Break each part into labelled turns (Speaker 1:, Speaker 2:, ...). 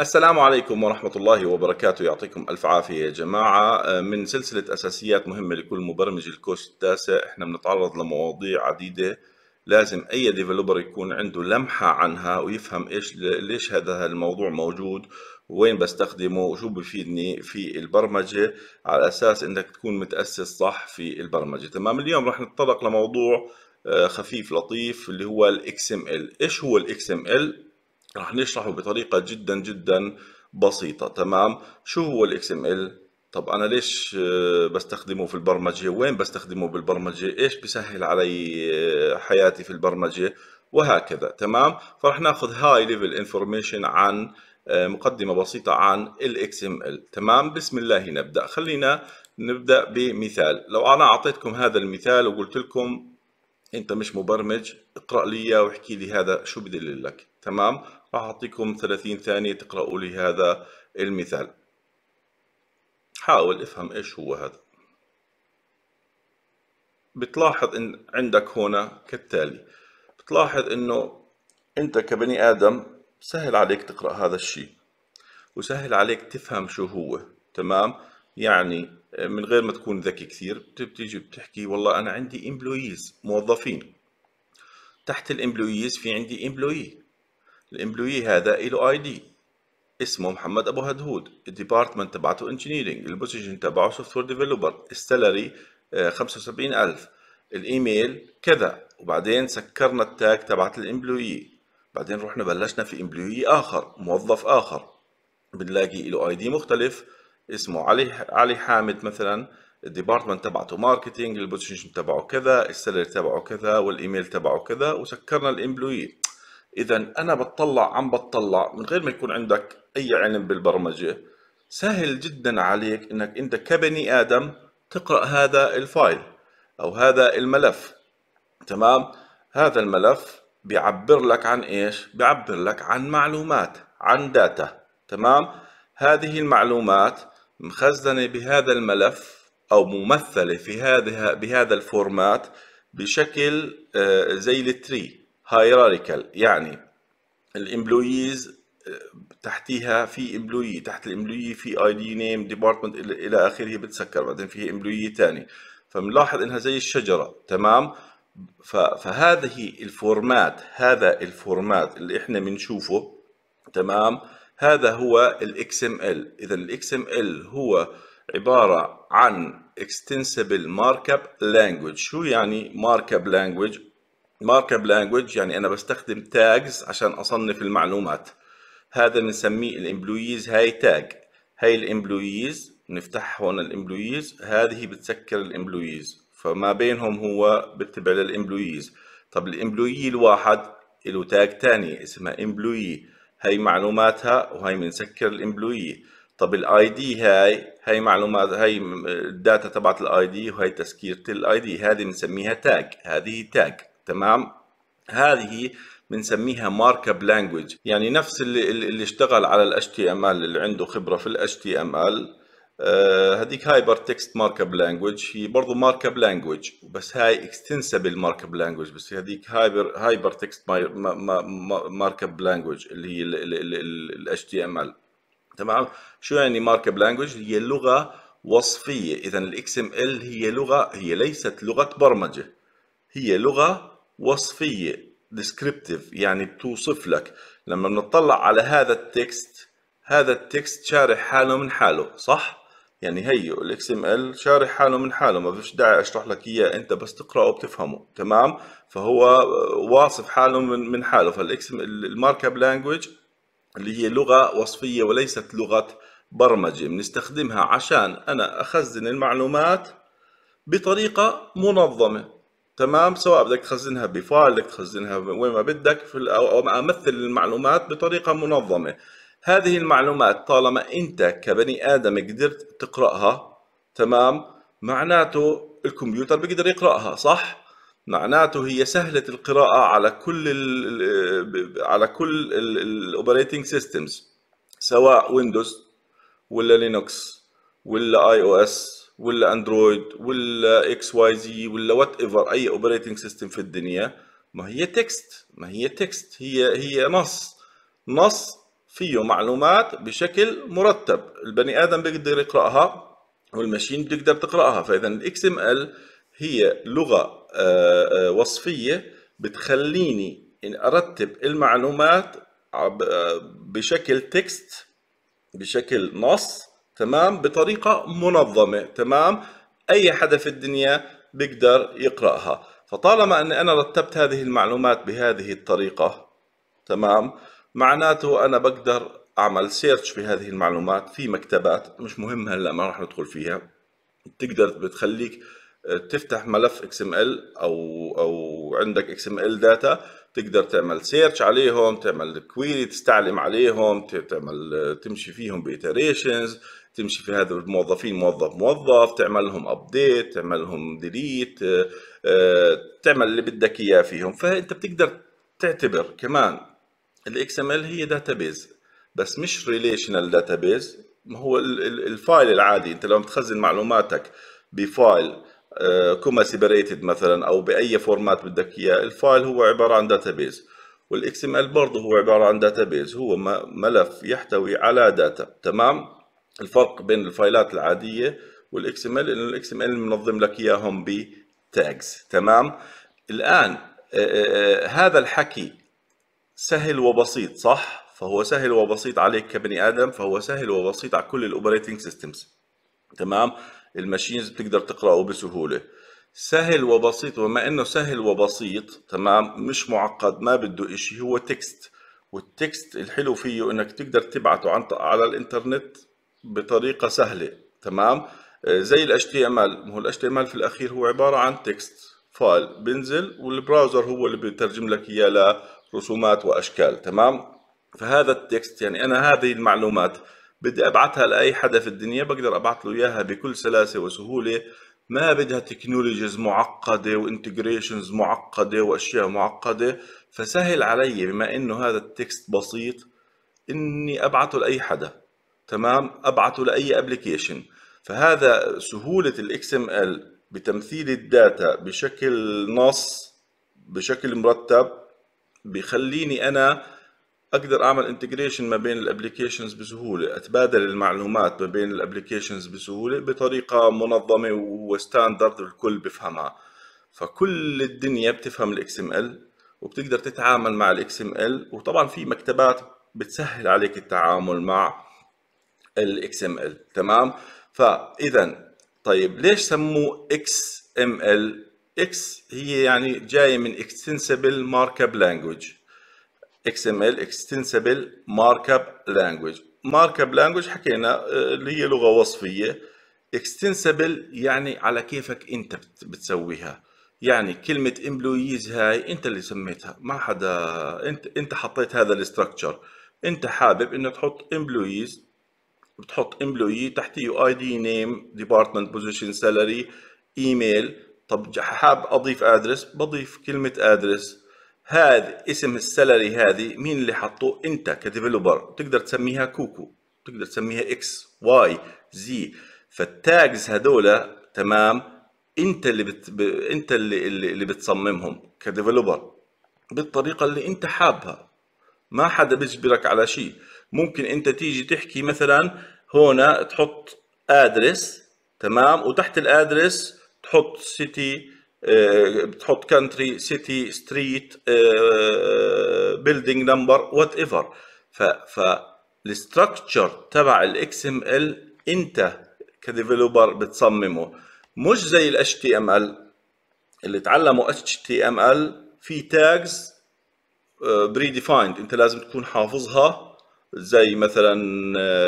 Speaker 1: السلام عليكم ورحمة الله وبركاته يعطيكم ألف عافية يا جماعة آه، من سلسلة أساسيات مهمة لكل مبرمج الكورس التاسع احنا بنتعرض لمواضيع عديدة لازم أي ديفلوبر يكون عنده لمحة عنها ويفهم إيش ليش هذا الموضوع موجود وين بستخدمه وشو بفيدني في البرمجة على أساس إنك تكون متأسس صح في البرمجة تمام اليوم رح نتطرق لموضوع آه، خفيف لطيف اللي هو ال XML إيش هو ال XML رح نشرحه بطريقة جدا جدا بسيطة تمام شو هو الاكس ام ال طب انا ليش آه، بستخدمه في البرمجة وين بستخدمه بالبرمجة ايش بسهل علي آه، حياتي في البرمجة وهكذا تمام فرح ناخذ هاي ليفل انفورميشن عن آه، مقدمة بسيطة عن ال XML تمام بسم الله نبدأ خلينا نبدأ بمثال لو أنا أعطيتكم هذا المثال وقلت لكم أنت مش مبرمج اقرأ لي وحكي لي هذا شو بدل لك تمام راح أعطيكم 30 ثانية تقرأوا لي هذا المثال حاول افهم إيش هو هذا بتلاحظ إن عندك هنا كالتالي بتلاحظ إنه أنت كبني آدم سهل عليك تقرأ هذا الشيء وسهل عليك تفهم شو هو تمام يعني من غير ما تكون ذكي كثير بتيجي بتحكي والله أنا عندي امبلويز موظفين تحت الامبلويز في عندي امبلوي الامبلوي هذا له اي دي اسمه محمد ابو هدهود الديبارتمنت تبعته انجينيرنج البوزيشن تبعه سوفت وير ديفلوبر السالري 75000 الايميل كذا وبعدين سكرنا التاج تبعت الامبلوي بعدين رحنا بلشنا في امبلوي اخر موظف اخر بنلاقي له اي دي مختلف اسمه علي علي حامد مثلا الديبارتمنت تبعته ماركتينج البوزيشن تبعه كذا السالري تبعه كذا والايميل تبعه كذا وسكرنا الامبلوي اذا انا بتطلع عم بتطلع من غير ما يكون عندك اي علم بالبرمجه سهل جدا عليك انك انت كبني ادم تقرا هذا الفايل او هذا الملف تمام هذا الملف بيعبر لك عن ايش بيعبر لك عن معلومات عن داتا تمام هذه المعلومات مخزنه بهذا الملف او ممثله في هذا بهذا الفورمات بشكل آه، زي التري هايراريكال يعني الامبلويز آه، تحتيها في امبلوي تحت الامبلوي في اي دي نيم ديبارتمنت الى اخره بتسكر بعدين في امبلوي ثاني فبنلاحظ انها زي الشجره تمام فهذه الفورمات هذا الفورمات اللي احنا بنشوفه تمام هذا هو الاكس ام ال اذا الاكس ام ال هو عباره عن extensible markup language شو يعني markup language مارك اب لانجوج يعني انا بستخدم تاجز عشان اصنف المعلومات هذا بنسميه الامبلويز هاي تاج هاي الامبلويز نفتح هون الامبلويز هذه بتسكر الامبلويز فما بينهم هو بتبع للامبلويز طب الامبلوي الواحد له تاج ثاني اسمها امبلوي هاي معلوماتها وهي بنسكر الامبلوي طب الاي دي هاي هاي معلومات هاي الداتا تبعت الاي دي وهي تسكيره الاي دي هذه بنسميها تاج هذه تاج تمام هذه بنسميها مارك اب لانجوج يعني نفس اللي, اللي اشتغل على الاتش تي ام ال اللي عنده خبره في الاتش تي ام ال آه، هذيك هايبر تكست مارك اب لانجوج هي برضه مارك اب لانجوج بس هاي اكستنسبل مارك اب لانجوج بس هذيك هايبر هايبر تكست مارك اب لانجوج اللي هي الاتش تي ام ال تمام شو يعني مارك اب لانجوج هي لغه وصفيه اذا الاكس ام ال هي لغه هي ليست لغه برمجه هي لغه وصفيه descriptive يعني بتوصف لك لما بنطلع على هذا التكست هذا التكست شارح حاله من حاله صح يعني هي الاكس ام ال شارح حاله من حاله ما فيش داعي اشرح لك اياه انت بس تقراه وبتفهمه تمام فهو واصف حاله من من حاله XML الماركب لانجويج اللي هي لغه وصفيه وليست لغه برمجه بنستخدمها عشان انا اخزن المعلومات بطريقه منظمه تمام سواء بدك تخزنها بفايل بدك تخزنها وين ما بدك في او امثل المعلومات بطريقه منظمه هذه المعلومات طالما انت كبني ادم قدرت تقراها تمام معناته الكمبيوتر بيقدر يقراها صح معناته هي سهله القراءه على كل الـ على كل الاوبريتنج سيستمز سواء ويندوز ولا لينوكس ولا اي او اس ولا اندرويد ولا اكس واي زي ولا وات ايفر اي اوبريتنج سيستم في الدنيا ما هي تكست ما هي تكست هي هي نص نص فيه معلومات بشكل مرتب البني ادم بيقدر يقراها والماشين بتقدر تقراها فاذا الاكس ام ال هي لغه آه، آه، وصفيه بتخليني ان ارتب المعلومات آه، بشكل تكست بشكل نص تمام بطريقة منظمة تمام أي حدا في الدنيا بيقدر يقرأها فطالما أني أنا رتبت هذه المعلومات بهذه الطريقة تمام معناته أنا بقدر أعمل سيرش بهذه المعلومات في مكتبات مش مهم هلأ ما راح ندخل فيها بتقدر بتخليك آه، تفتح ملف XML أو أو عندك XML داتا تقدر تعمل سيرش عليهم تعمل كويري تستعلم عليهم تعمل آه، تمشي فيهم بإيتريشنز تمشي في هذا الموظفين موظف موظف تعمل لهم ابديت تعمل لهم ديليت آه، آه، تعمل اللي بدك اياه فيهم فانت بتقدر تعتبر كمان الاكس ام ال هي داتابيز بس مش ريليشنال داتابيز هو الفايل العادي انت لو بتخزن معلوماتك بفايل آه، كوما سيبريتد مثلا او باي فورمات بدك اياه الفايل هو عباره عن داتابيز والاكس ام ال برضه هو عباره عن داتابيز هو ملف يحتوي على داتا تمام الفرق بين الفايلات العاديه والاكس ام ال انه الاكس ام ال منظم لك اياهم بتاجز تمام الان آه، آه، آه، هذا الحكي سهل وبسيط صح فهو سهل وبسيط عليك كبني ادم فهو سهل وبسيط على كل الاوبريتنج سيستمز تمام الماشينز بتقدر تقراه بسهوله سهل وبسيط وما انه سهل وبسيط تمام مش معقد ما بده شيء هو تكست والتكست الحلو فيه انك تقدر تبعته عن على الانترنت بطريقه سهله تمام آه، زي ال HTML ما هو ال HTML في الاخير هو عباره عن تكست فايل بنزل والبراوزر هو اللي بيترجم لك اياه لرسومات واشكال تمام فهذا التكست يعني انا هذه المعلومات بدي ابعثها لاي حدا في الدنيا بقدر ابعث له اياها بكل سلاسه وسهوله ما بدها تكنولوجيز معقده وانتجريشنز معقده واشياء معقده فسهل علي بما انه هذا التكست بسيط اني أبعثه لاي حدا تمام ابعته لاي ابلكيشن فهذا سهوله الاكس ام ال بتمثيل الداتا بشكل نص بشكل مرتب بخليني انا اقدر اعمل انتجريشن ما بين الابلكيشنز بسهوله اتبادل المعلومات ما بين الابلكيشنز بسهوله بطريقه منظمه وستاندرد الكل بفهمها فكل الدنيا بتفهم الاكس ام ال وبتقدر تتعامل مع الاكس ام ال وطبعا في مكتبات بتسهل عليك التعامل مع ال XML تمام فاذا طيب ليش سموه XML اكس هي يعني جاية من ام ال Language مارك اب لانجويج مارك اب لانجويج حكينا آه، اللي هي لغة وصفية اكستنسبل يعني على كيفك انت بتسويها يعني كلمة امبلويز هاي انت اللي سميتها ما حدا انت انت حطيت هذا الاستراكشر انت حابب انه تحط امبلويز بتحط امبلوي تحتيه اي دي نيم ديبارتمنت بوزيشن سالري ايميل طب حاب اضيف ادرس بضيف كلمه ادرس هذا اسم السالري هذه مين اللي حطه انت كديفلوبر تقدر تسميها كوكو تقدر تسميها اكس واي زي فالتاجز هذول تمام انت اللي بت... ب... انت اللي اللي بتصممهم كديفلوبر بالطريقه اللي انت حابها ما حدا بيجبرك على شيء ممكن انت تيجي تحكي مثلا هنا تحط ادرس تمام وتحت الادرس تحط سيتي بتحط كانتري سيتي ستريت بيلدينج نمبر وات ايفر ف ف فالستركتشر تبع الاكس ام ال انت كديفلوبر بتصممه مش زي الاتش تي ام ال اللي تعلموا اتش تي ام ال في تاجز بري آه، ديفايند انت لازم تكون حافظها زي مثلا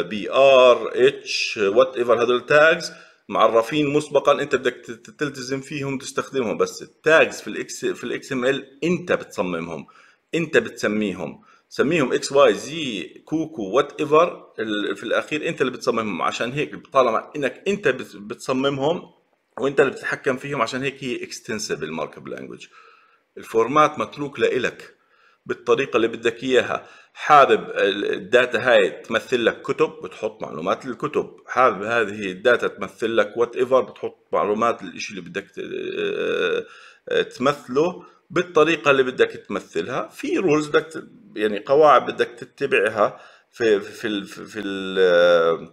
Speaker 1: بي ار اتش وات ايفر هذول التاجز معرفين مسبقا انت بدك تلتزم فيهم تستخدمهم بس التاجز في الاكس في الاكس ام ال انت بتصممهم انت بتسميهم سميهم اكس واي زي كوكو وات ايفر في الاخير انت اللي بتصممهم عشان هيك طالما انك انت بتصممهم وانت اللي بتتحكم فيهم عشان هيك هي اكستنسبل ماركب اب لانجوج الفورمات متروك لإلك بالطريقه اللي بدك اياها حابب الداتا هاي تمثل لك كتب بتحط معلومات الكتب حابب هذه الداتا تمثل لك وات ايفر بتحط معلومات الشيء اللي بدك آه، تمثله بالطريقه اللي بدك تمثلها في رولز بدك يعني قواعد بدك تتبعها في في في, في آه،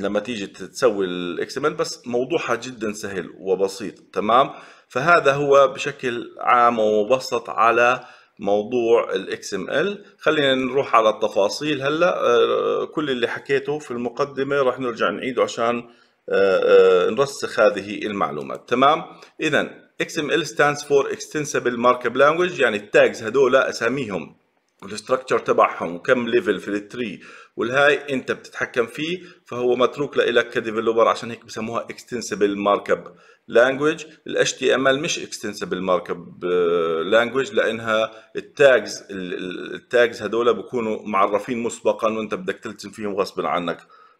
Speaker 1: لما تيجي تسوي الاكس ام بس موضوعها جدا سهل وبسيط تمام فهذا هو بشكل عام ومبسط على موضوع الاكس ام ال خلينا نروح على التفاصيل هلا آه، كل اللي حكيته في المقدمه راح نرجع نعيده عشان آه، آه، نرسخ هذه المعلومات تمام اذا XML stands for extensible markup language يعني التاجز هدول اساميهم والاستراكشر تبعهم وكم ليفل في التري والهاي انت بتتحكم فيه فهو متروك لك كديفلوبر عشان هيك بسموها اكستنسبل مارك اب لانجوج ال مش اكستنسبل مارك اب لانجوج لانها التاجز التاجز هذول بكونوا معرفين مسبقا وانت بدك تلتزم فيهم غصبا عنك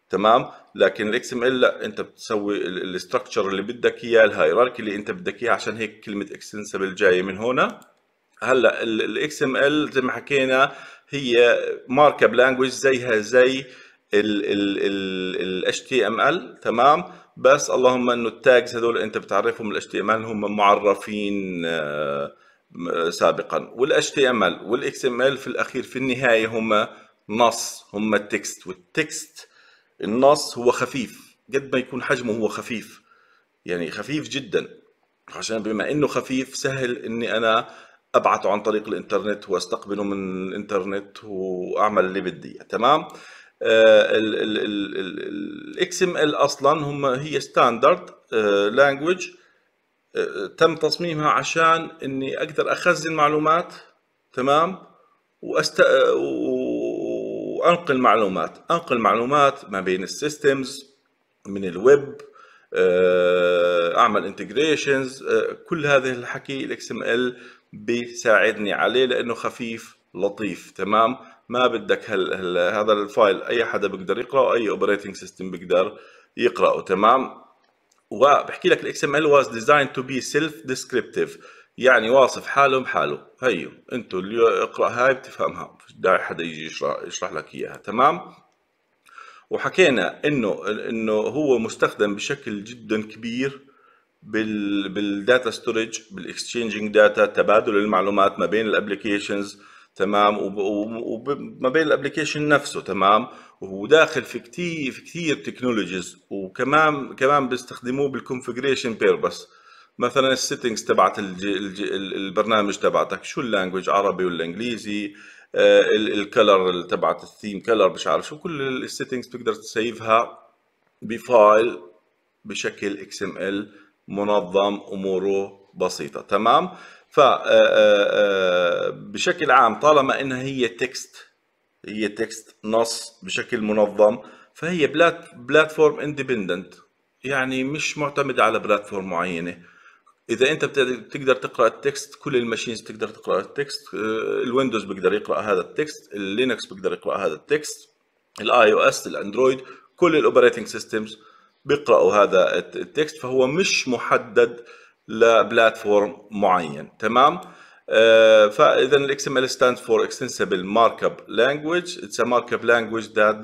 Speaker 1: تمام لكن الاكس ام ال لا انت بتسوي الاستراكشر اللي بدك اياه الهايراركي اللي انت بدك اياه عشان هيك كلمه اكستنسبل جايه من هنا هلا الاكس ام ال زي ما حكينا هي ماركة اب زيها زي ال تي ام ال تمام بس اللهم انه التاجز هذول انت بتعرفهم الاتش تي ام ال هم معرفين آه، سابقا والاتش تي ام ال والاكس ام ال في الاخير في النهايه هم نص هم التكست والتكست النص هو خفيف قد ما يكون حجمه هو خفيف يعني خفيف جدا عشان بما انه خفيف سهل اني انا ابعته عن طريق الانترنت واستقبله من الانترنت واعمل اللي بدي تمام آه، الاكس ام ال اصلا هم هي ستاندرد آه، لانجويج آه، تم تصميمها عشان اني اقدر اخزن معلومات تمام وأست... وانقل معلومات انقل معلومات ما بين السيستمز من الويب اعمل انتجريشنز كل هذا الحكي الاكس ام ال بيساعدني عليه لانه خفيف لطيف تمام ما بدك هل هل هذا الفايل اي حدا بيقدر يقراه اي اوبريتنج سيستم بيقدر يقراه تمام وبحكي لك الاكس ام ال واز ديزاين تو بي سيلف ديسكريبتيف يعني واصف حاله بحاله هيو انتوا اللي اقرا هاي بتفهمها داعي حدا يجي يشرح, يشرح لك اياها تمام وحكينا انه انه هو مستخدم بشكل جدا كبير بال بالداتا ستورج بالاكسشينجينج داتا تبادل المعلومات ما بين الابلكيشنز تمام وما بين الابلكيشن نفسه تمام وداخل في كثير في كثير تكنولوجيز وكمان كمان بيستخدموه بالكونفجريشن بيربس مثلا السيتنجز تبعت البرنامج تبعتك شو اللانجوج عربي ولا انجليزي آه، الكلر تبعت الثيم كلر مش عارف شو كل السيتنجز بتقدر تسيفها بفايل بشكل اكس ال منظم اموره بسيطه تمام ف آه، آه، آه، بشكل عام طالما انها هي تكست هي تكست نص بشكل منظم فهي بلات بلاتفورم اندبندنت يعني مش معتمده على بلاتفورم معينه اذا انت بتقدر تقرا التكست كل الماشينز بتقدر تقرا التكست الويندوز بيقدر يقرا هذا التكست اللينكس بيقدر يقرا هذا التكست الاي او اس الاندرويد كل الاوبريتنج سيستمز بيقرأوا هذا التكست فهو مش محدد لبلاتفورم معين تمام Uh, فاذا الاكس ام ال stands for extensible markup language it's a markup language that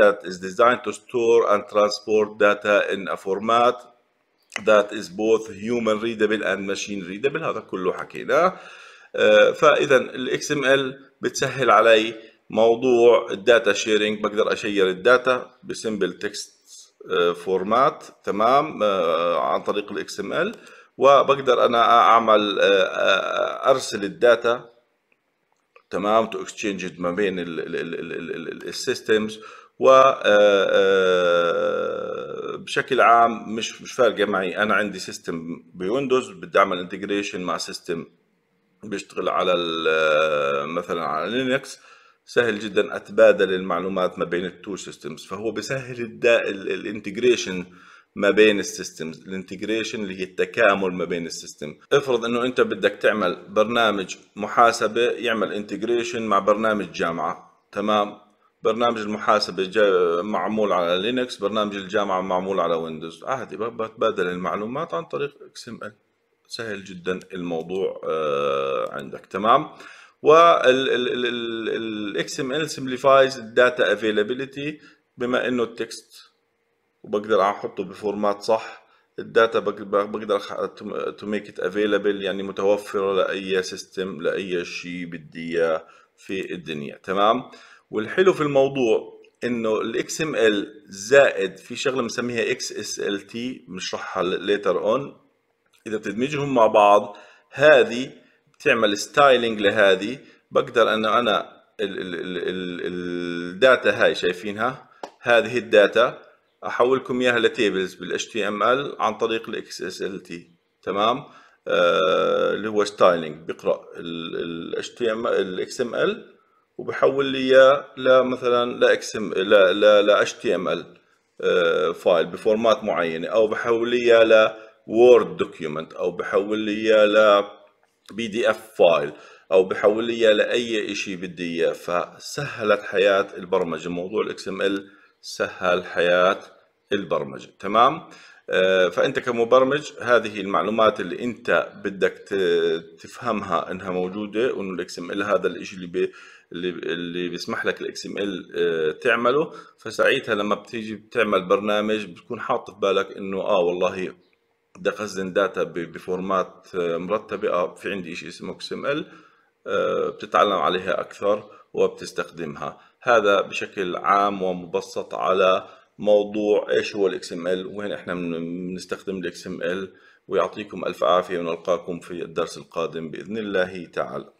Speaker 1: that is designed to store and transport data in a format that is both human readable and machine readable هذا كله حكيناه uh, فاذا الاكس ام ال بتسهل علي موضوع الداتا شيرنج بقدر اشير الداتا بسمبل تكست فورمات آه، تمام آه، عن طريق الاكس ام ال وبقدر انا اعمل آه، ارسل الداتا تمام تو اكسشينج ما بين السيستمز و بشكل عام مش مش فارقه معي انا عندي سيستم بويندوز بدي اعمل انتجريشن مع سيستم بيشتغل على مثلا على لينكس سهل جدا اتبادل المعلومات ما بين التو سيستمز فهو بسهل الانتجريشن ما بين السيستمز الانتجريشن اللي هي التكامل ما بين السيستم افرض انه انت بدك تعمل برنامج محاسبه يعمل انتجريشن مع برنامج جامعه تمام برنامج المحاسبة معمول على لينكس برنامج الجامعة معمول على ويندوز عادي بتبادل المعلومات عن طريق اكس ام ال سهل جدا الموضوع آه، عندك تمام والاكس ام ال simplifies الداتا availability بما انه التكست وبقدر احطه بفورمات صح الداتا بقدر تو ميك ات افيلابل يعني متوفره لاي سيستم لاي شيء بدي اياه في الدنيا تمام والحلو في الموضوع انه الاكس ام ال زائد في شغله بنسميها اكس اس ال تي بنشرحها ليتر اون اذا بتدمجهم مع بعض هذه تعمل ستايلينج لهذه بقدر انه انا الداتا هاي شايفينها هذه الداتا احولكم اياها لتيبلز بال HTML عن طريق ال XSLT تمام آه، اللي آه هو ستايلينج بقرا ال HTML ال XML وبحول لي اياه لمثلا لا لا لا, لا HTML آه، فايل بفورمات معينه او بحول لي اياه لوورد دوكيومنت او بحول لي اياه بي دي اف فايل او بحول لي لاي شيء بدي اياه فسهلت حياه البرمجه موضوع الاكس ام ال سهل حياه البرمجه تمام آه، فانت كمبرمج هذه المعلومات اللي انت بدك تفهمها انها موجوده وانه الاكس ام ال هذا الشيء اللي بي اللي اللي بيسمح لك الاكس ام ال آه، تعمله فساعتها لما بتيجي بتعمل برنامج بتكون حاط في بالك انه اه والله بدي اخزن داتا بفورمات آه، مرتبه آه، في عندي شيء اسمه اكس ام ال آه، بتتعلم عليها اكثر وبتستخدمها هذا بشكل عام ومبسط على موضوع ايش هو الاكس ام ال وين احنا بنستخدم الاكس ام ال ويعطيكم الف عافيه ونلقاكم في الدرس القادم باذن الله تعالى